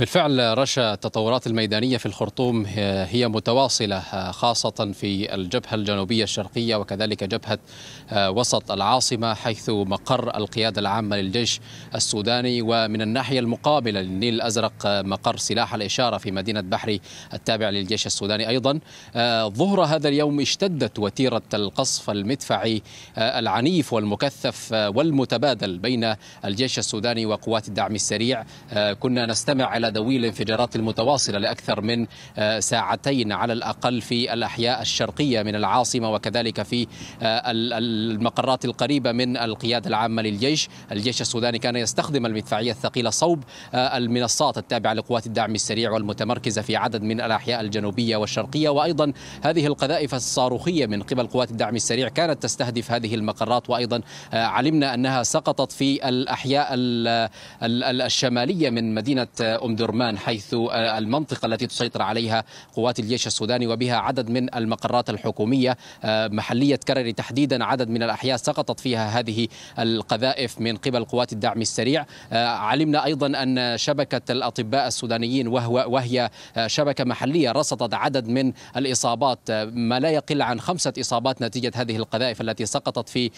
بالفعل رشا التطورات الميدانية في الخرطوم آه، هي متواصلة آه، خاصة في الجبهة الجنوبية الشرقية وكذلك جبهة آه، وسط العاصمة حيث مقر القيادة العامة للجيش السوداني ومن الناحية المقابلة للنيل الأزرق مقر سلاح الإشارة في مدينة بحري التابع للجيش السوداني أيضا ظهر هذا اليوم اشتدت وتيرة القصف المدفعي العنيف والمكثف والمتبادل بين الجيش السوداني وقوات الدعم السريع كنا نستمع إلى ذوي الانفجارات المتواصلة لأكثر من آه، ساعتين على الأقل في الأحياء الشرقية من العاصمة وكذلك في آه، المقرات القريبة من القيادة العامة للجيش الجيش السوداني كان يستخدم المدفعية الثقيلة صوب آه، المنصات التابعة لقوات الدعم السريع والمتمركزة في عدد من الأحياء الجنوبية والشرقية وأيضا هذه القذائف الصاروخية من قبل قوات الدعم السريع كانت تستهدف هذه المقرات وأيضا علمنا أنها سقطت في الأحياء الشمالية من مدينة أم درمان حيث آه، المنطقة التي تسيطر عليها قوات الجيش السوداني وبها عدد من المقرات الحكومية آه، محلية كرري تحديدا عدد من الأحياء سقطت فيها هذه القذائف من قبل قوات الدعم السريع آه، علمنا أيضا أن شبكة الأطباء السودانيين وهو وهي شبكة محلية رصدت عدد من الإصابات ما لا يقل عن خمسة إصابات نتيجة هذه القذائف التي سقطت في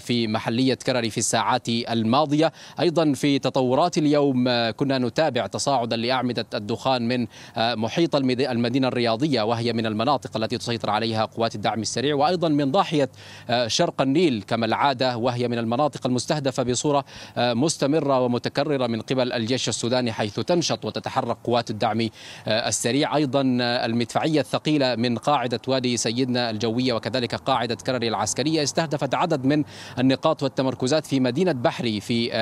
في محلية كرري في الساعات الماضية أيضا في تطورات اليوم كنا نتابع تصرف تصاعدا لأعمدة الدخان من آه، محيط المدينة الرياضية وهي من المناطق التي تسيطر عليها قوات الدعم السريع وأيضا من ضاحية آه، شرق النيل كما العادة وهي من المناطق المستهدفة بصورة آه، مستمرة ومتكررة من قبل الجيش السوداني حيث تنشط وتتحرك قوات الدعم السريع أيضا المدفعية الثقيلة من قاعدة وادي سيدنا الجوية وكذلك قاعدة كرري العسكرية استهدفت عدد من النقاط والتمركزات في مدينة بحري في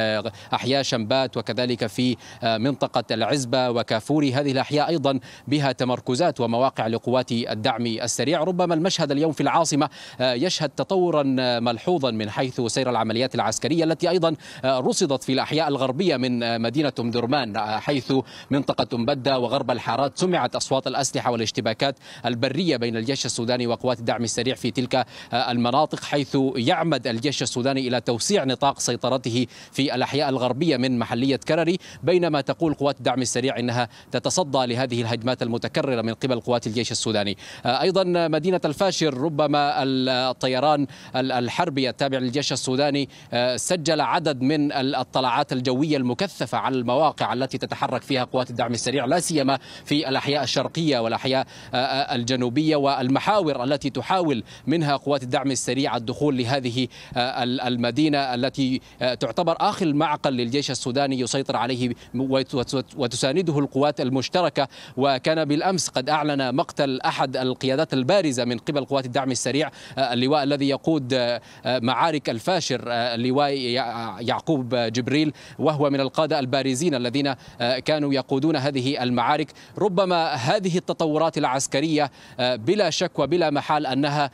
أحياء شمبات وكذلك في منطقة العزبة وكافور هذه الأحياء أيضا بها تمركزات ومواقع لقوات الدعم السريع ربما المشهد اليوم في العاصمة آه، يشهد تطورا آه، ملحوظا من حيث سير العمليات العسكرية التي أيضا آه، رصدت في الأحياء الغربية من مدينة أم درمان حيث منطقة أم بدة وغرب الحارات سمعت أصوات الأسلحة والاشتباكات البرية بين الجيش السوداني وقوات الدعم السريع في تلك المناطق حيث يعمد الجيش السوداني إلى توسيع نطاق سيطرته في الأحياء الغربية من محلية كرري بينما تقول قوات الدعم الدعم السريع انها تتصدى لهذه الهجمات المتكرره من قبل قوات الجيش السوداني. آه، ايضا مدينه الفاشر ربما الطيران الحربي التابع للجيش السوداني آه، سجل عدد من الطلعات الجويه المكثفه على المواقع التي تتحرك فيها قوات الدعم السريع لا سيما في الاحياء الشرقيه والاحياء آه، الجنوبيه والمحاور التي تحاول منها قوات الدعم السريع الدخول لهذه المدينه التي تعتبر اخر معقل للجيش السوداني يسيطر عليه وتسانده القوات المشتركة وكان بالأمس قد أعلن مقتل أحد القيادات البارزة من قبل قوات الدعم السريع آه، اللواء الذي يقود آه، آه، معارك الفاشر اللواء يعقوب جبريل وهو من القادة البارزين الذين كانوا يقودون هذه المعارك ربما هذه التطورات العسكرية بلا شك وبلا محال أنها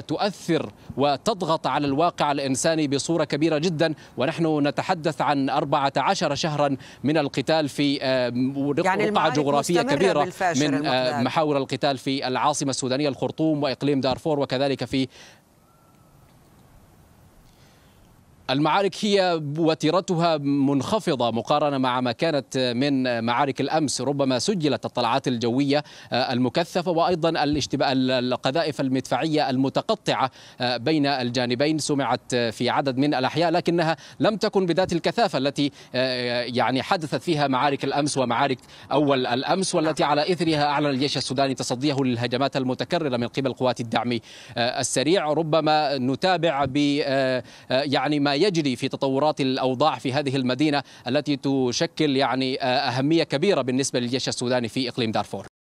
تؤثر وتضغط على الواقع الإنساني بصورة كبيرة جدا ونحن نتحدث عن 14 شهرا من القتال في آه، يعني وقعة جغرافية كبيرة من آه، محاور القتال في العاصمة السودانية الخرطوم وإقليم دارفور وكذلك في المعارك هي وتيرتها منخفضة مقارنة مع ما كانت من معارك الأمس ربما سجلت الطلعات الجوية آه، المكثفة وأيضا القذائف المدفعية المتقطعة آه، بين الجانبين سمعت في عدد من الأحياء لكنها لم تكن بذات الكثافة التي آه، يعني حدثت فيها معارك الأمس ومعارك أول الأمس والتي على إثرها أعلن الجيش السوداني تصديه للهجمات المتكررة من قبل قوات الدعم السريع ربما نتابع ب يعني ما يجري في تطورات الأوضاع في هذه المدينة التي تشكل يعني آه، أهمية كبيرة بالنسبة للجيش السوداني في إقليم دارفور